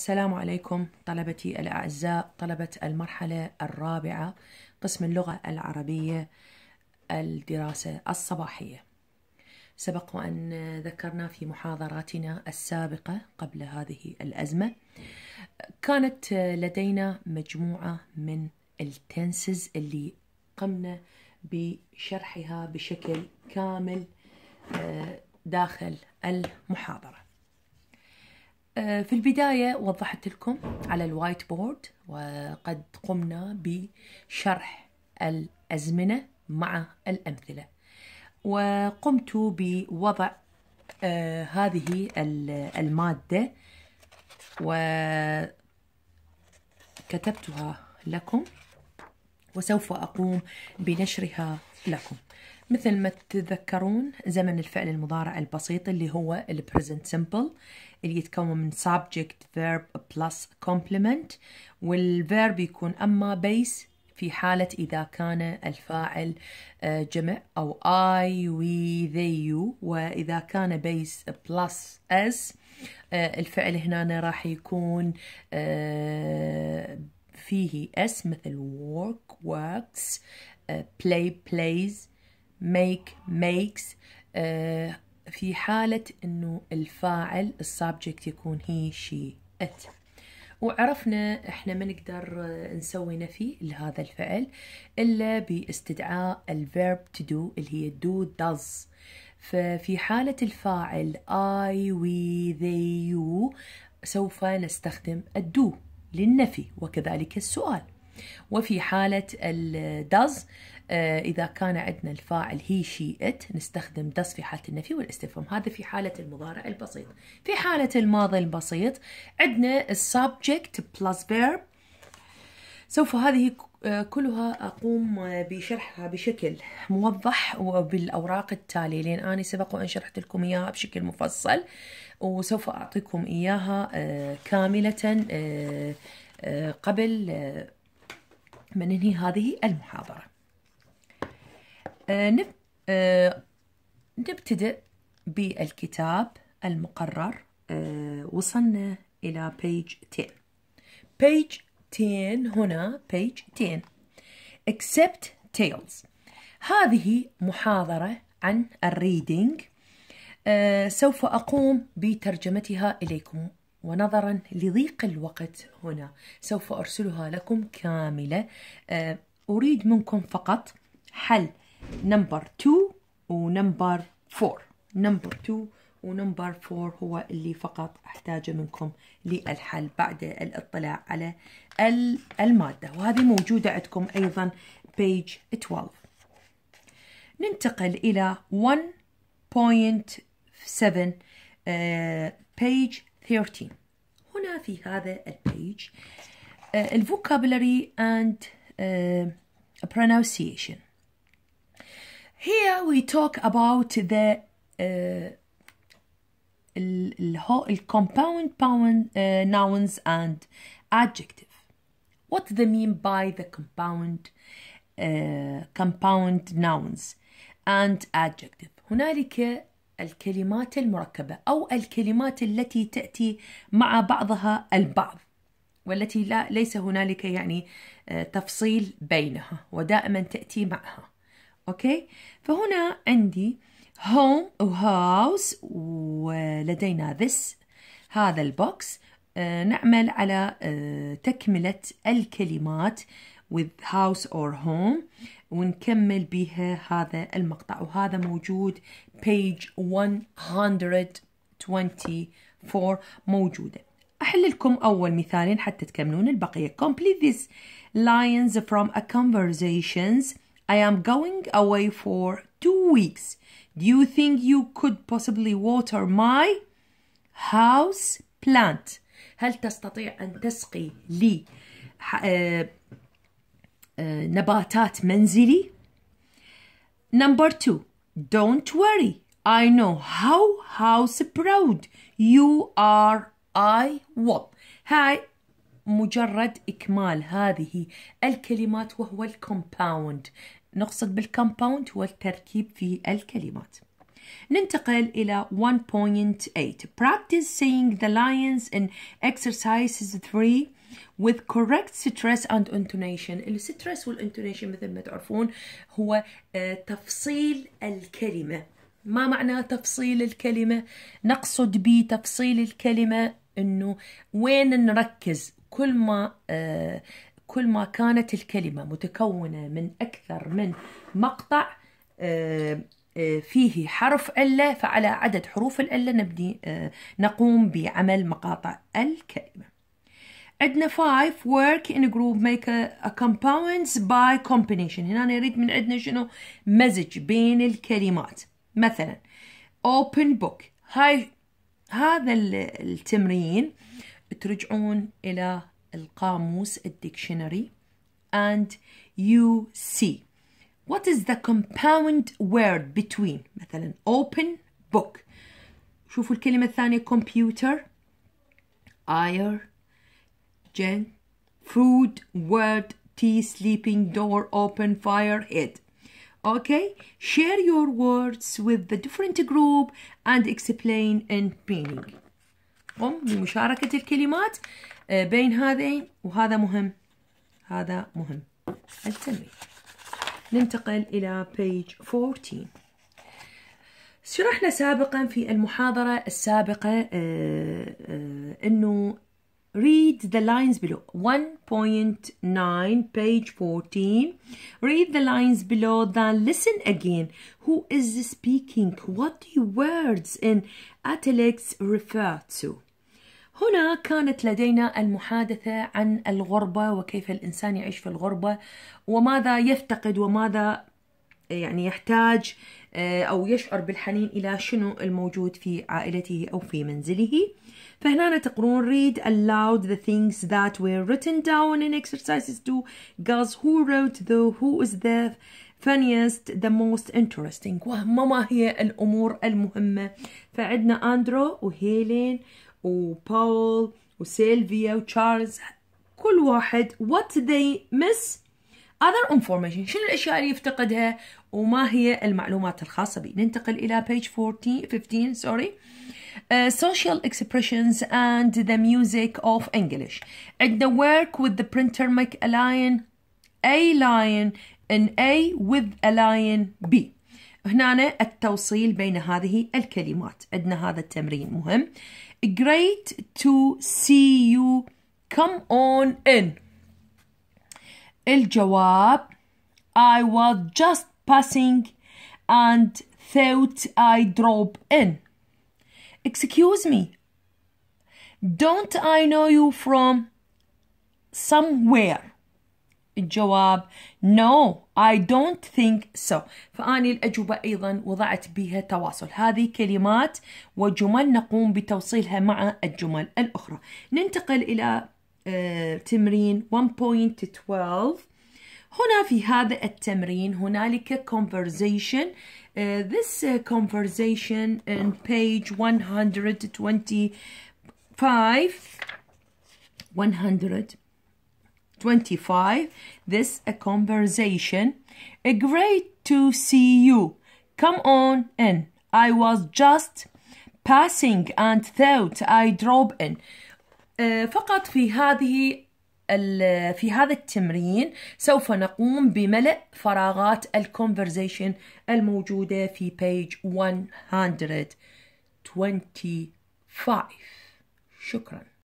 السلام عليكم طلبتي الأعزاء طلبة المرحلة الرابعة قسم اللغة العربية الدراسة الصباحية سبق وأن ذكرنا في محاضراتنا السابقة قبل هذه الأزمة كانت لدينا مجموعة من التنسز اللي قمنا بشرحها بشكل كامل آه، داخل المحاضرة آه، في البداية وضحت لكم على الوايت بورد وقد قمنا بشرح الأزمنة مع الأمثلة وقمت بوضع آه، هذه المادة وكتبتها لكم وسوف أقوم بنشرها لكم مثل ما تتذكرون زمن الفعل المضارع البسيط اللي هو present simple اللي يتكون من subject verb plus complement والverb يكون أما base في حالة إذا كان الفاعل آه، جمع أو I, we, they, you وإذا كان base plus as آه، الفعل هنا راح يكون آه، فيه اس مثل work works uh, play plays make makes uh, في حالة انه الفاعل السبجكت يكون هي شي ات وعرفنا احنا ما نقدر uh, نسوي نفي لهذا الفعل الا باستدعاء الفيرب to do اللي هي do does ففي حالة الفاعل I we they you سوف نستخدم الدو للنفي وكذلك السؤال وفي حالة الداز آه، إذا كان عندنا الفاعل هي شي ات نستخدم داز في حالة النفي والاستفهام هذا في حالة المضارع البسيط في حالة الماضي البسيط عندنا السبجكت بلس فيرب سوف هذه آه، كلها أقوم آه، بشرحها بشكل موضح وبالأوراق التالية لأن أنا سبق وأن شرحت لكم إياها بشكل مفصل وسوف أعطيكم إياها آه، كاملة آه، آه، قبل ما ننهي هذه المحاضرة نبتدئ بالكتاب المقرر وصلنا إلى page 10 page 10 هنا page 10 except tales هذه محاضرة عن الريدينج آه، سوف أقوم بترجمتها إليكم ونظرا لضيق الوقت هنا سوف أرسلها لكم كاملة آه، أريد منكم فقط حل نمبر 2 ونمبر 4 نمبر 2 ونمبر 4 هو اللي فقط أحتاجه منكم للحل بعد الاطلاع على المادة وهذه موجودة عندكم أيضا بيج 12 ننتقل إلى 1.2 7 uh, page 13 هنا في هذا البيج uh, الفوكابلري and uh, pronunciation here we talk about the the compound nouns and adjective. What do they mean by the compound uh, compound nouns and adjective؟ هنالك الكلمات المركبة أو الكلمات التي تأتي مع بعضها البعض والتي لا ليس هنالك يعني آه، تفصيل بينها ودائما تأتي معها أوكي فهنا عندي home وهاوس ولدينا this هذا البوكس آه، نعمل على آه، تكملة الكلمات with house or home ونكمل بها هذا المقطع وهذا موجود page 124 موجودة أحل لكم أول مثالين حتى تكملون البقية complete these lines from a conversations I am going away for two weeks do you think you could possibly water my house plant هل تستطيع أن تسقي لي نباتات منزلي Number 2 don't worry. I know how house proud you are. I will هاي مجرد إكمال هذه الكلمات وهو الكمباوند نقصد بالكمباوند هو التركيب في الكلمات. ننتقل إلى 1.8 Practice saying the lines in exercises 3 with correct stress and intonation السترس والانتونيشن مثل ما تعرفون هو آه، تفصيل الكلمة ما معنى تفصيل الكلمة نقصد به تفصيل الكلمة انه وين نركز كل ما آه، كل ما كانت الكلمة متكونة من أكثر من مقطع آه، فيه حرف ألة فعلى عدد حروف الألة نبدي نقوم بعمل مقاطع الكلمة عندنا 5 work in a group make a, a compounds by combination هنا أنا أريد من عندنا شنو مزج بين الكلمات مثلا open book هاي هذا التمرين ترجعون إلى القاموس الديكشنري and you see what is the compound word between مثلا open book شوفوا الكلمة الثانية computer air Jen. Food, word, tea, sleeping, door, open, fire, hit. Okay? Share your words with the different group and explain in meaning. قم بمشاركة الكلمات بين هذين وهذا مهم. هذا مهم. التنمية. ننتقل إلى page 14. شرحنا سابقا في المحاضرة السابقة أنه read the lines below 1.9 page 14 read the lines below then listen again who is speaking what the words in italics refer to هنا كانت لدينا المحادثة عن الغربة وكيف الإنسان يعيش في الغربة وماذا يفتقد وماذا يعني يحتاج آه، أو يشعر بالحنين إلى شنو الموجود في عائلته أو في منزله فهنا تقرون read aloud the things that were written down in exercises to girls who wrote the who is the funniest the most interesting وما ما هي الأمور المهمة فعندنا أندرو وهيلين وباول وسيلفيا وتشارلز كل واحد what they miss other information شنو الاشياء اللي يفتقدها وما هي المعلومات الخاصه به ننتقل الى page 14 15 سوري Uh, social expressions and the music of English. عندنا work with the printer make a lion A lion in A with a lion B. هنا التوصيل بين هذه الكلمات عندنا هذا التمرين مهم great to see you come on in الجواب I was just passing and thought I'd drop in. Excuse me. Don't I know you from somewhere? الجواب no I don't think so فأني الأجوبة أيضا وضعت بها تواصل هذه كلمات وجمل نقوم بتوصيلها مع الجمل الأخرى ننتقل إلى تمرين 1.12 هنا في هذا التمرين هنالك conversation uh, this uh, conversation in page 125 125 this a conversation a great to see you come on in I was just passing and thought i drop in آه، فقط في هذه في هذا التمرين سوف نقوم بملء فراغات الكونفرزيشن الموجودة في بيج 125 شكراً